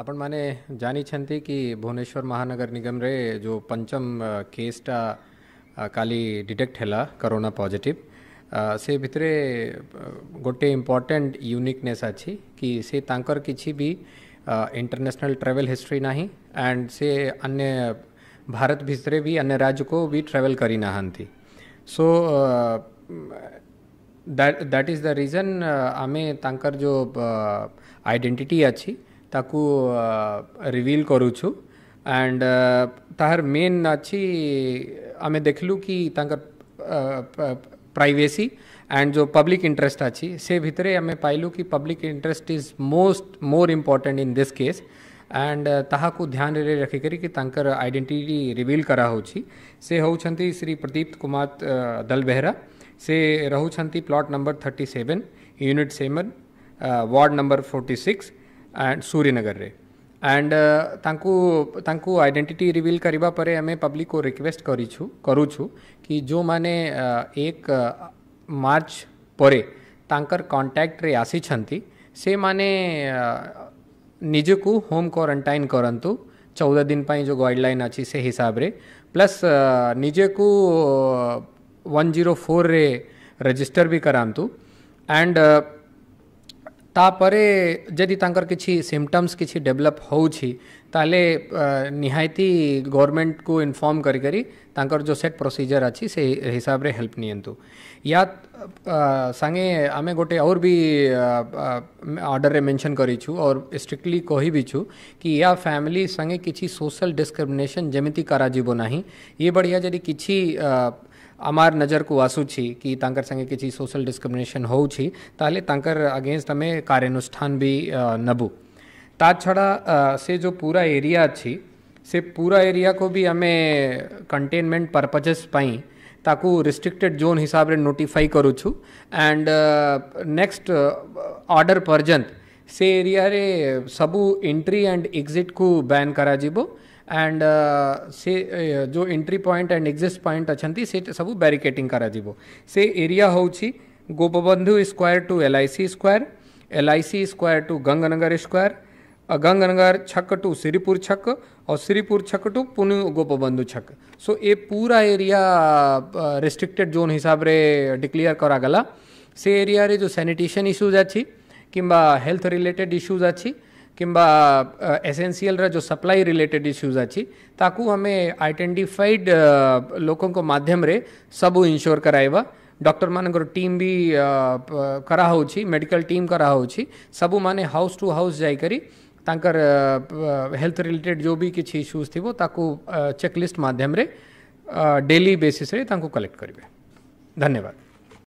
આપણમાને जानी कि भुवनेश्वर महानगर निगम रे जो पंचम केसटा काली डिटेक्ट હેલા कोरोना पॉजिटिव से भितरे गोटे इम्पोर्टेन्ट यूनिकनेस अच्छी कि से तांकर किसी भी इंटरनेशनल ट्रेवल हिस्ट्री ना एंड से अन्य भारत भितरे भी अन्य राज्य को भी ट्रेवल करी ना so that that is the reason आमे तांकर जो आइडेंटिटी अच्छी ତାକୁ ରିଭିଲ୍ एंड ଆଣ୍ଡ ତାହାର ମେନ୍ ଅଛି ଆମେ ଦେଖିଲୁ कि प्राइवेसी एंड जो पब्लिक इंटरेस्ट अच्छी से भितरे आम पाइलु कि public interest is most more important in this case and ताकू ध्यान रे कि आइडेंटिटी रिविल करा से होउछंती श्री प्रदीप कुमार दल बेहरा से रोच plot number seven unit 7 ward number forty six and Suryanagar रे एंड आइडेंटिटी रिवील करिबा परे हमें पब्लिक को रिक्वेस्ट करूँ कि जो माने एक मार्च परे तांकर कांटेक्ट रे आसी छंती से माने निज को होम क्वारंटाइन करंतु चौदह दिन पाई जो गाइडलाइन अच्छी से हिसाब रे प्लस निजे को वन जीरो फोर रे रजिस्टर भी करांतु एंड तापरे जदि तर कि सिमटम्स किसी डेभलप हो निहायती गवर्नमेंट को इनफर्म करी जो सेट प्रोसीजर अच्छी से हिसाब रे हेल्प नियंतु संगे आमे गोटे और भी ऑर्डर रे मेंशन करी स्ट्रिक्टली कही भी छु कि या फैमिली संगे कि सोशल डिस्क्रिमिनेशन जमी करा ये बढ़िया जदि किसी आमार नजरकू आसूँ कि संगे किसी सोशल डिस्क्रिमिनेशन होगेन्स्ट ताले तांकर आम कार्यानुष्ठान भी नबू ता छड़ा से जो पूरा एरिया अच्छी से पूरा एरिया को भी आम कंटेनमेंट पर्पजेस ताकु रिस्ट्रिक्टेड जोन हिसाब रे नोटिफाई करुचु एंड नेक्स्ट ऑर्डर पर्यंत से एरिया रे सब एंट्री एंड एग्जिट को बैन करा जिबो एंड uh, से जो entry point and exit point अछंती से सब बैरिकेटिंग करा जिबो से एरिया होउची Gopabandhu square to LIC square LIC square to Ganganagar square Ganganagar छक टू सिरीपुर छक और सिरीपुर छक टू पुन गोपबंधु छक सो ए पूरा एरिया रेस्ट्रिक्टेड जोन हिसाब रे डिक्लेयर करा गला से एरिया रे जो सैनिटेशन इश्यूज अच्छी किंबा हेल्थ रिलेटेड इश्यूज अच्छी किंबा एसेनसीयल जो सप्लाई रिलेटेड इश्यूज अच्छी ताकू हमें आइडेंटिफाइड लोकों को माध्यम रे सब इंश्योर कराइबा डॉक्टर मान टीम भी करा होची मेडिकल टीम करा होची सब माने हाउस टू हाउस जाई करी तांकर हेल्थ रिलेटेड जो भी किछ इश्यूज थिबो ताकु चेकलिस्ट माध्यम रे डेली बेसिस रे तांकु कलेक्ट करबे धन्यवाद